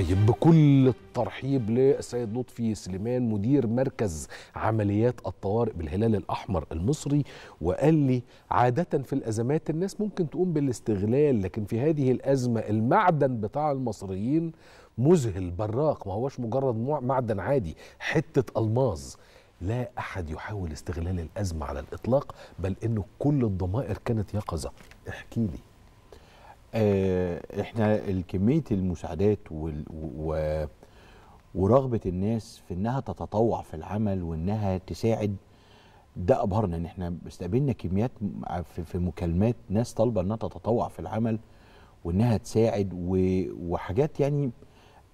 طيب بكل الترحيب للسيد لطفي سليمان مدير مركز عمليات الطوارئ بالهلال الأحمر المصري وقال لي عادة في الأزمات الناس ممكن تقوم بالاستغلال لكن في هذه الأزمة المعدن بتاع المصريين مذهل براق ما هوش مجرد معدن عادي حتة ألماظ لا أحد يحاول استغلال الأزمة على الإطلاق بل إنه كل الضمائر كانت يقظة احكي لي آه، احنا كميه المساعدات و ورغبه الناس في انها تتطوع في العمل وانها تساعد ده ابهرنا ان احنا استقبلنا كميات في مكالمات ناس طالبه انها تتطوع في العمل وانها تساعد وحاجات يعني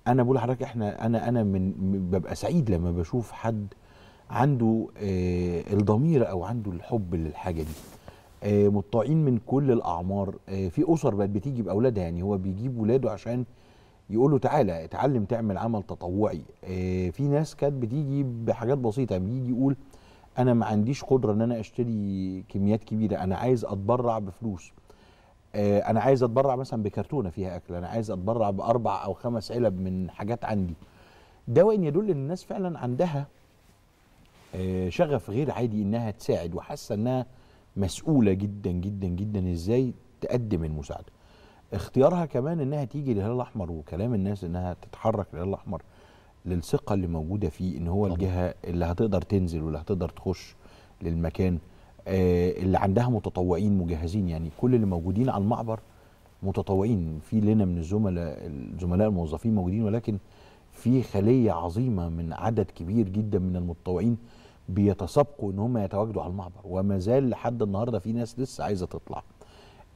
انا بقول لحضرتك احنا انا انا من ببقى سعيد لما بشوف حد عنده آه، الضمير او عنده الحب للحاجه دي آه، مطاعين من كل الاعمار آه، في اسر بقت بتيجي باولادها يعني هو بيجيب ولاده عشان يقول له تعالى اتعلم تعمل عمل تطوعي آه، في ناس كانت بتيجي بحاجات بسيطه يعني بيجي يقول انا ما عنديش قدره ان انا اشتري كميات كبيره انا عايز اتبرع بفلوس انا عايز اتبرع مثلا بكرتونه فيها اكل انا عايز اتبرع باربع او خمس علب من حاجات عندي ده وان يدل ان الناس فعلا عندها شغف غير عادي انها تساعد وحاسه انها مسؤوله جدا جدا جدا ازاي تقدم المساعده اختيارها كمان انها تيجي للهلال الاحمر وكلام الناس انها تتحرك للهلال الاحمر للثقه اللي موجوده فيه ان هو الجهه اللي هتقدر تنزل واللي هتقدر تخش للمكان آه اللي عندها متطوعين مجهزين يعني كل اللي موجودين على المعبر متطوعين في لنا من الزملاء الزملاء الموظفين موجودين ولكن في خليه عظيمه من عدد كبير جدا من المتطوعين بيتسابقوا ان هم يتواجدوا على المعبر وما زال لحد النهارده في ناس لسه عايزه تطلع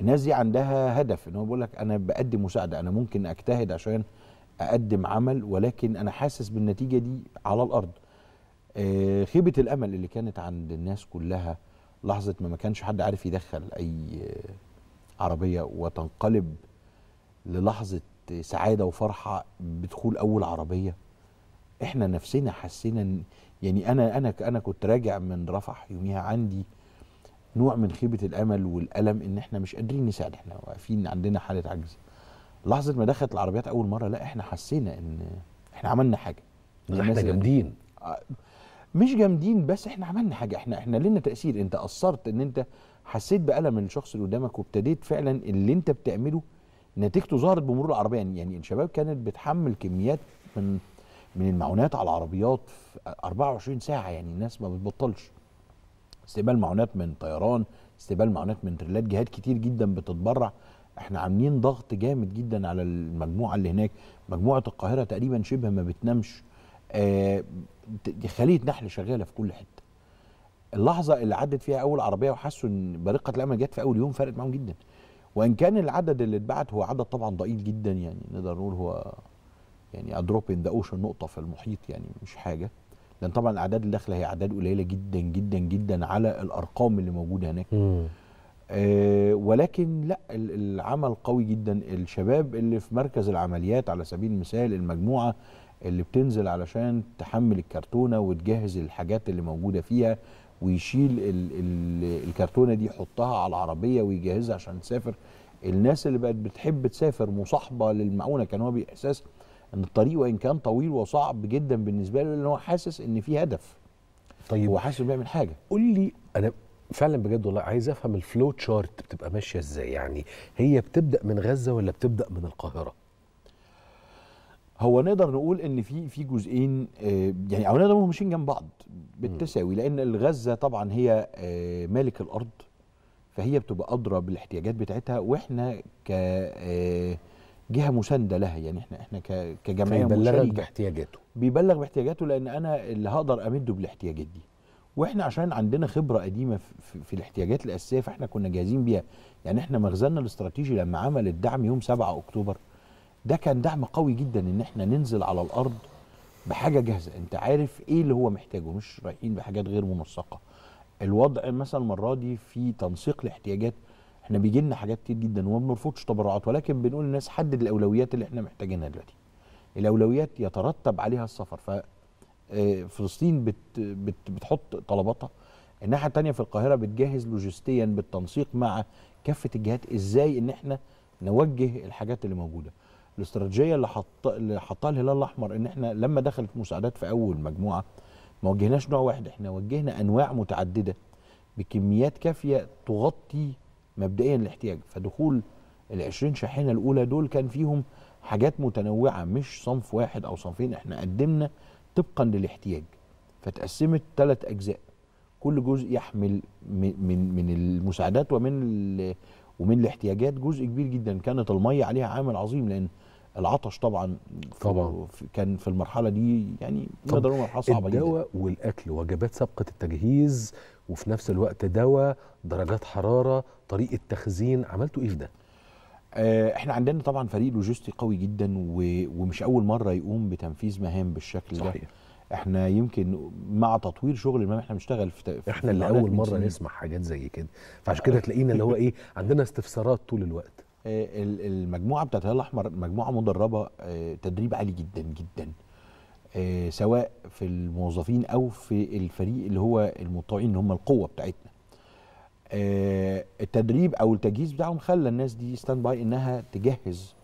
الناس دي عندها هدف ان هو بيقول لك انا بقدم مساعده انا ممكن اجتهد عشان اقدم عمل ولكن انا حاسس بالنتيجه دي على الارض آه، خيبه الامل اللي كانت عند الناس كلها لحظه ما ما كانش حد عارف يدخل اي عربيه وتنقلب للحظه سعاده وفرحه بدخول اول عربيه احنا نفسنا حسينا يعني انا انا انا كنت راجع من رفح يوميها عندي نوع من خيبه الامل والالم ان احنا مش قادرين نساعد احنا واقفين عندنا حاله عجز لحظه ما دخلت العربيات اول مره لا احنا حسينا ان احنا عملنا حاجه يعني احنا جامدين آه، مش جامدين بس احنا عملنا حاجه احنا احنا لنا تاثير انت اثرت ان انت حسيت بالم الشخص اللي قدامك وابتديت فعلا اللي انت بتعمله نتيجته ظهرت بمرور العربيه يعني الشباب كانت بتحمل كميات من من المعونات على العربيات في 24 ساعه يعني الناس ما بتبطلش استقبال معونات من طيران استقبال معونات من تريلات جهات كتير جدا بتتبرع احنا عاملين ضغط جامد جدا على المجموعه اللي هناك مجموعه القاهره تقريبا شبه ما بتنامش آه خليه نحل شغاله في كل حته اللحظه اللي عدت فيها اول عربيه وحسوا ان برقه الامل جت في اول يوم فرقت معاهم جدا وان كان العدد اللي اتبعت هو عدد طبعا ضئيل جدا يعني نقدر نقول هو يعني ادروب ان ذا اوشن نقطه في المحيط يعني مش حاجه لان طبعا الاعداد اللي داخله هي اعداد قليله جدا جدا جدا على الارقام اللي موجوده هناك آه ولكن لا العمل قوي جدا الشباب اللي في مركز العمليات على سبيل المثال المجموعه اللي بتنزل علشان تحمل الكرتونه وتجهز الحاجات اللي موجوده فيها ويشيل ال ال الكرتونه دي يحطها على العربيه ويجهزها عشان تسافر الناس اللي بقت بتحب تسافر مصاحبه للمعونه كان هو باحساس ان الطريق وان كان طويل وصعب جدا بالنسبه له لان هو حاسس ان في هدف طيب هو حاسس انه بيعمل حاجه قول لي انا فعلا بجد والله عايز افهم الفلو تشارت بتبقى ماشيه ازاي يعني هي بتبدا من غزه ولا بتبدا من القاهره هو نقدر نقول ان في في جزئين آه، يعني او نقدر نقول ماشيين جنب بعض بالتساوي لان الغزه طبعا هي آه، مالك الارض فهي بتبقى ادرى بالاحتياجات بتاعتها واحنا ك آه، جهه مسانده لها يعني احنا احنا كجمعيه بيبلغ باحتياجاته بيبلغ باحتياجاته لان انا اللي هقدر امده بالاحتياجات دي واحنا عشان عندنا خبره قديمه في, الاحتياجات الاساسيه فاحنا كنا جاهزين بيها يعني احنا مخزننا الاستراتيجي لما عمل الدعم يوم 7 اكتوبر ده كان دعم قوي جدا ان احنا ننزل على الارض بحاجه جاهزه انت عارف ايه اللي هو محتاجه مش رايحين بحاجات غير منسقه الوضع مثلا المره دي في تنسيق الاحتياجات احنا بيجي لنا حاجات كتير جدا وما بنرفضش تبرعات ولكن بنقول للناس حدد الاولويات اللي احنا محتاجينها دلوقتي الاولويات يترتب عليها السفر ف آه، فلسطين بت بت بتحط طلباتها الناحيه الثانيه في القاهره بتجهز لوجستيا بالتنسيق مع كافه الجهات ازاي ان احنا نوجه الحاجات اللي موجوده الاستراتيجيه اللي حط اللي حطها الهلال الاحمر ان احنا لما دخلت مساعدات في اول مجموعه ما وجهناش نوع واحد احنا وجهنا انواع متعدده بكميات كافيه تغطي مبدئيا الاحتياج فدخول ال 20 شاحنه الاولى دول كان فيهم حاجات متنوعه مش صنف واحد او صنفين احنا قدمنا طبقا للاحتياج فتقسمت ثلاث اجزاء كل جزء يحمل من من, من المساعدات ومن ومن الاحتياجات جزء كبير جدا كانت الميه عليها عامل عظيم لان العطش طبعا طبعا في كان في المرحله دي يعني نقدر نقول مرحله صعبه جدا الدواء والاكل وجبات سابقه التجهيز وفي نفس الوقت دواء درجات حراره طريقه تخزين عملتوا ايه في ده؟ آه، احنا عندنا طبعا فريق لوجستي قوي جدا ومش اول مره يقوم بتنفيذ مهام بالشكل صحيح. ده احنا يمكن مع تطوير شغل المهم احنا بنشتغل في, في احنا اللي اول مره نسمع حاجات زي كده فعشان كده آه. تلاقينا اللي هو ايه عندنا استفسارات طول الوقت آه، المجموعه بتاعت الهلال الاحمر مجموعه مدربه آه، تدريب عالي جدا جدا آه، سواء في الموظفين او في الفريق اللي هو المتطوعين هم القوه بتاعتنا التدريب او التجهيز بتاعهم خلى الناس دي ستاند باي انها تجهز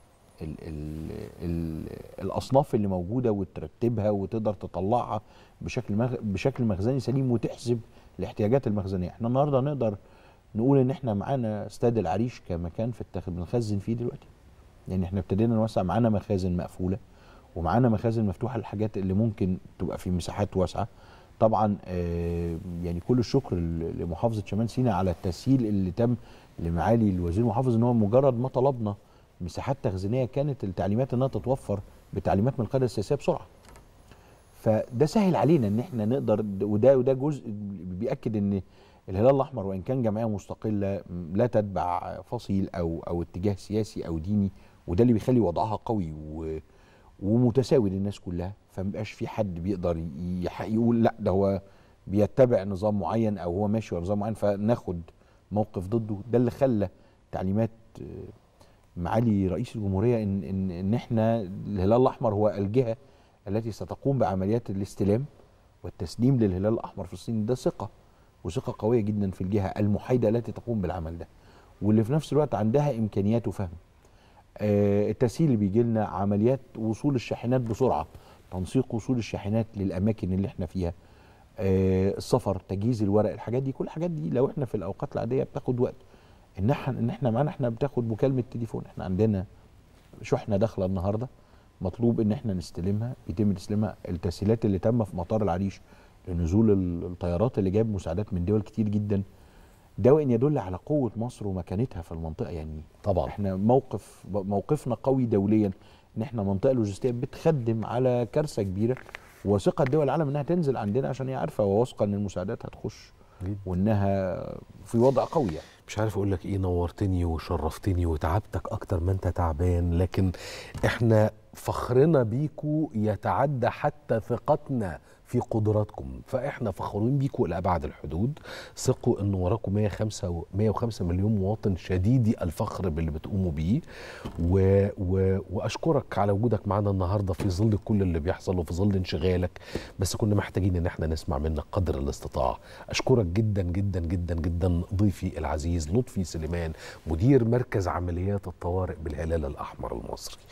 الـ الـ الـ الاصناف اللي موجوده وترتبها وتقدر تطلعها بشكل بشكل مخزني سليم وتحسب الاحتياجات المخزنيه احنا النهارده نقدر نقول ان احنا معانا استاد العريش كمكان في التخ... بنخزن فيه دلوقتي لان يعني احنا ابتدينا نوسع معانا مخازن مقفوله ومعانا مخازن مفتوحه للحاجات اللي ممكن تبقى في مساحات واسعه طبعا آه، يعني كل الشكر لمحافظه شمال سيناء على التسهيل اللي تم لمعالي الوزير المحافظ ان هو مجرد ما طلبنا مساحات تخزينيه كانت التعليمات انها تتوفر بتعليمات من القياده السياسيه بسرعه فده سهل علينا ان احنا نقدر وده وده جزء بياكد ان الهلال الاحمر وان كان جمعيه مستقله لا تتبع فصيل او او اتجاه سياسي او ديني وده اللي بيخلي وضعها قوي و ومتساوي للناس كلها فمبقاش في حد بيقدر يقول لا ده هو بيتبع نظام معين او هو ماشي ورا نظام معين فناخد موقف ضده ده اللي خلى تعليمات معالي آه، رئيس الجمهوريه ان ان ان احنا الهلال الاحمر هو الجهه التي ستقوم بعمليات الاستلام والتسليم للهلال الاحمر في الصين ده ثقه وثقه قويه جدا في الجهه المحايده التي تقوم بالعمل ده واللي في نفس الوقت عندها امكانيات وفهم آه، التسهيل اللي بيجي لنا عمليات وصول الشاحنات بسرعه تنسيق وصول الشاحنات للاماكن اللي احنا فيها السفر آه، تجهيز الورق الحاجات دي كل الحاجات دي لو احنا في الاوقات العاديه بتاخد وقت ان احنا ان احنا معانا احنا بتاخد مكالمه تليفون احنا عندنا شحنه داخله النهارده مطلوب ان احنا نستلمها يتم تسليمها التسهيلات اللي تم في مطار العريش نزول الطيارات اللي جايب مساعدات من دول كتير جدا ده وان يدل على قوه مصر ومكانتها في المنطقه يعني طبعا احنا موقف موقفنا قوي دوليا ان احنا منطقه لوجستيه بتخدم على كارثه كبيره وثقه دول العالم انها تنزل عندنا عشان هي عارفه وواثقه ان المساعدات هتخش وانها في وضع قوي يعني. مش عارف اقول لك ايه نورتني وشرفتني وتعبتك اكتر ما انت تعبان لكن احنا فخرنا بيكو يتعدى حتى ثقتنا في قدراتكم فاحنا فخورين بيكم الى ابعد الحدود ثقوا ان وراكم 105 105 مليون مواطن شديدي الفخر باللي بتقوموا بيه و... و... واشكرك على وجودك معانا النهارده في ظل كل اللي بيحصل وفي ظل انشغالك بس كنا محتاجين ان احنا نسمع منك قدر الاستطاعه اشكرك جدا جدا جدا جدا ضيفي العزيز لطفي سليمان مدير مركز عمليات الطوارئ بالهلال الاحمر المصري